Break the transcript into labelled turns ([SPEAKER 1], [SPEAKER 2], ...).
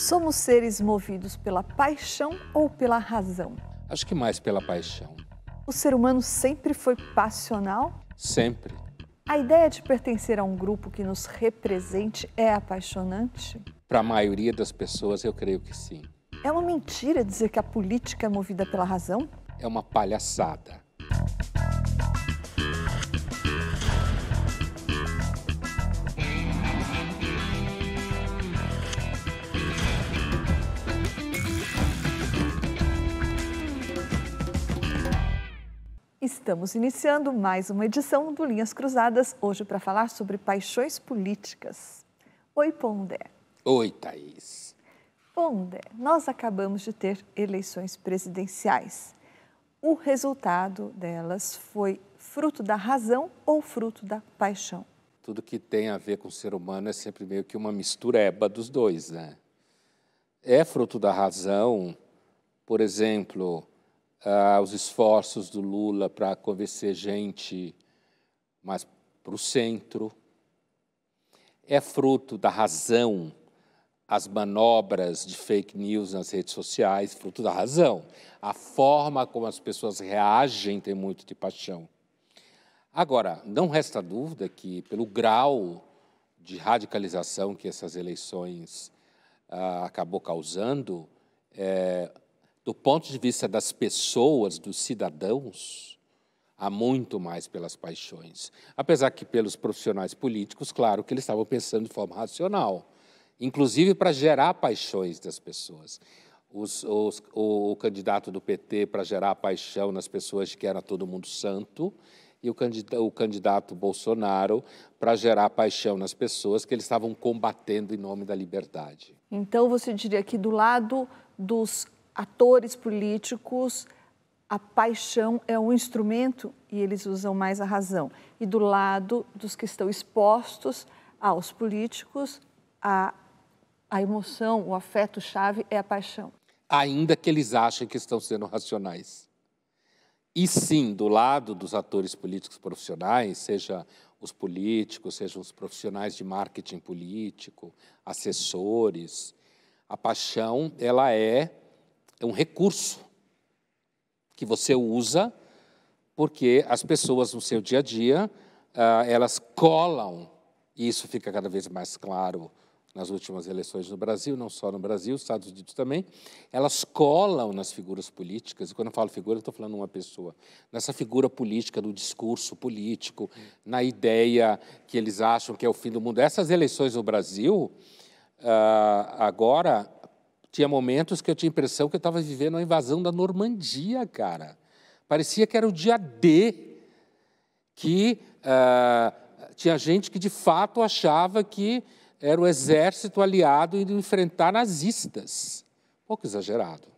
[SPEAKER 1] Somos seres movidos pela paixão ou pela razão?
[SPEAKER 2] Acho que mais pela paixão.
[SPEAKER 1] O ser humano sempre foi passional? Sempre. A ideia de pertencer a um grupo que nos represente é apaixonante?
[SPEAKER 2] Para a maioria das pessoas, eu creio que sim.
[SPEAKER 1] É uma mentira dizer que a política é movida pela razão?
[SPEAKER 2] É uma palhaçada.
[SPEAKER 1] Estamos iniciando mais uma edição do Linhas Cruzadas, hoje para falar sobre paixões políticas. Oi, Pondé.
[SPEAKER 2] Oi, Thaís.
[SPEAKER 1] Pondé, nós acabamos de ter eleições presidenciais. O resultado delas foi fruto da razão ou fruto da paixão?
[SPEAKER 2] Tudo que tem a ver com o ser humano é sempre meio que uma mistureba dos dois, né? É fruto da razão, por exemplo, ah, os esforços do Lula para convencer gente mais para o centro. É fruto da razão as manobras de fake news nas redes sociais, fruto da razão. A forma como as pessoas reagem tem muito de paixão. Agora, não resta dúvida que, pelo grau de radicalização que essas eleições ah, acabou causando, é, do ponto de vista das pessoas, dos cidadãos, há muito mais pelas paixões. Apesar que, pelos profissionais políticos, claro que eles estavam pensando de forma racional, inclusive para gerar paixões das pessoas. Os, os, o, o, candidato do PT para gerar paixão nas pessoas que era todo mundo santo e o candidato, o candidato Bolsonaro para gerar paixão nas pessoas que eles estavam combatendo em nome da liberdade.
[SPEAKER 1] Então você diria que do lado dos atores políticos, a paixão é um instrumento e eles usam mais a razão. E do lado dos que estão expostos aos políticos, a, a emoção, o afeto-chave é a paixão.
[SPEAKER 2] Ainda que eles achem que estão sendo racionais. E sim, do lado dos atores políticos profissionais, seja os políticos, sejam os profissionais de marketing político, assessores, a paixão, ela é é um recurso que você usa porque as pessoas no seu dia a dia, ah, elas colam, e isso fica cada vez mais claro nas últimas eleições no Brasil, não só no Brasil, Estados Unidos também, elas colam nas figuras políticas, e quando eu falo figura, eu estou falando uma pessoa, nessa figura política, no discurso político, na ideia que eles acham que é o fim do mundo. Essas eleições no Brasil, ah, agora, tinha momentos que eu tinha a impressão que eu estava vivendo a invasão da Normandia, cara. Parecia que era o dia D, que uh, tinha gente que de fato achava que era o exército aliado indo enfrentar nazistas. Um pouco exagerado.